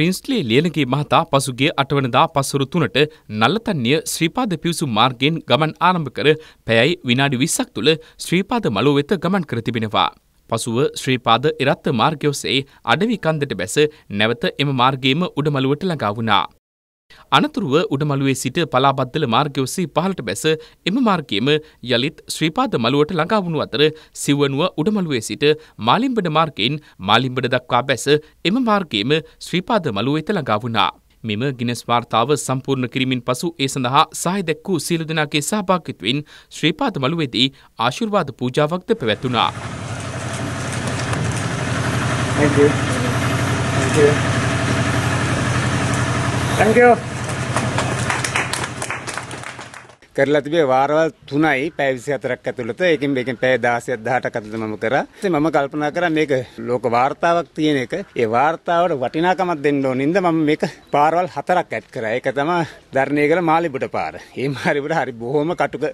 ප්‍රින්ස්ලේ ලියනගේ මහතා පසුගේ අටවනදා පසුරු තුනට නල්ලතන්නිය ශ්‍රීපාද පිවිසුම් මාර්ගයෙන් ගමන් ආරම්භ කර පැයයි විනාඩි විස්සක් තුළ ශ්‍රීපාද මලෝ වෙත ගමන් කර තිබෙනවා. පසුව ශ්‍රීපාද එරත්ත මාර්ගයෝසේ අඩවිකන්දට බැස නැවත එම මාර්ගයේම උඩමළුවට ළඟා වුණා. අනතුරුව උඩමළුවේ සිට පලාබද්දල මාර්ගය ඔස්සේ පහළට බැස එම මාර්ගයේම යලිත් ශ්‍රීපාද මළුවට ළඟා වුණු අතර සිවුවනුව උඩමළුවේ සිට මාලිම්බඩ මාර්ගයෙන් මාලිම්බඩ දක්වා බැස එම මාර්ගයේම ශ්‍රීපාද මළුව වෙත ළඟා වුණා. මෙම ගිනස් වාර්තාව සම්පූර්ණ කිරීමෙන් පසු ඒ සඳහා සහාය දැක් වූ සියලු දෙනාගේ සහභාගීත්වයෙන් ශ්‍රීපාද මළුවේදී ආශිර්වාද පූජාවක්ද පැවැතුණා. Thank you. Thank you. Thank you. කරලා තිබේ වාරවල් 3යි පැය 24ක් ඇතුළත. ඒකෙන් මේකෙන් පැය 16ක් 18ක් ඇතුළත මම කරා. මම කල්පනා කරා මේක ලෝක වාර්තාවක් තියෙන එක. ඒ වාර්තාවට වටිනාකමක් දෙන්න ඕනින්ද මම මේක පාරවල් 4ක් ඇඩ් කරා. ඒක තමයි ධර්ණේගල මාලිබුඩ පාර. මේ මාලිබුඩ හරි බොහොම කටුක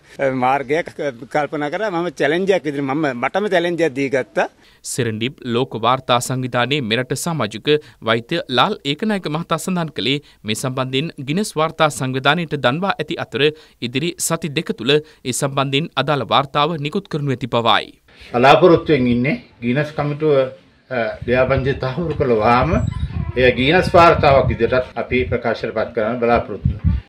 මාර්ගයක් කල්පනා කරා. මම චැලෙන්ජ් එකක් විදිහට මම මටම චැලෙන්ජ් එකක් දී ගත්තා. සෙරන්ඩිප් ලෝක වාර්තා සංවිධානයේ මෙරට සමාජික වෛද්‍ය ලාල් ඒකනායක මහතා සඳහන් කළේ මේ සම්බන්ධයෙන් ගිනස් වාර්තා සංවිධානයට දන්වා ඇති අතර ඉදිරි සති දෙක තුළ ඒ සම්බන්ධින් අදාළ වාර්තාව නිකුත් කරනු ඇති පවයි. අලාපොරොත්තුවෙන් ඉන්නේ ගීනස් කමිටුව ්‍යාපංජය තහවුරු කළවාම එය ගීනස් වාර්තාවක් ඉදිරත් අපි ප්‍රකාශයට පත් කරන්න බලාපොරොත්තුව.